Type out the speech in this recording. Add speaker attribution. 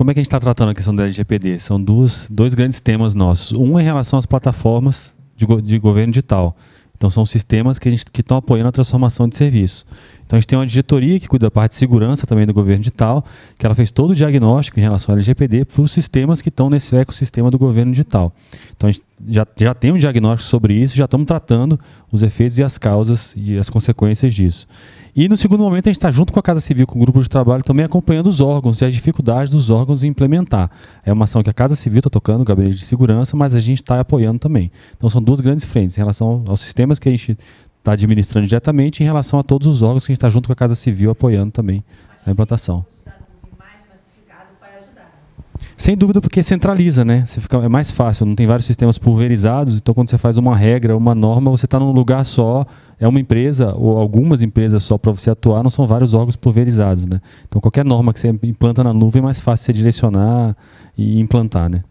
Speaker 1: como é que a gente está tratando a questão da LGPD? São duas, dois grandes temas nossos. Um é em relação às plataformas de, go de governo digital. Então, são sistemas que estão apoiando a transformação de serviço. Então, a gente tem uma diretoria que cuida da parte de segurança também do governo digital, que ela fez todo o diagnóstico em relação ao LGPD para os sistemas que estão nesse ecossistema do governo digital. Então, a gente já, já tem um diagnóstico sobre isso, já estamos tratando os efeitos e as causas e as consequências disso. E no segundo momento, a gente está junto com a Casa Civil, com o grupo de trabalho, também acompanhando os órgãos e as dificuldades dos órgãos em implementar. É uma ação que a Casa Civil está tocando, o gabinete de segurança, mas a gente está apoiando também. Então são duas grandes frentes em relação aos sistemas que a gente está administrando diretamente em relação a todos os órgãos que a gente está junto com a Casa Civil apoiando também a implantação. Sem dúvida, porque centraliza, né? Você fica, é mais fácil, não tem vários sistemas pulverizados, então quando você faz uma regra, uma norma, você está num lugar só, é uma empresa, ou algumas empresas só para você atuar, não são vários órgãos pulverizados. Né? Então, qualquer norma que você implanta na nuvem é mais fácil você direcionar e implantar. Né?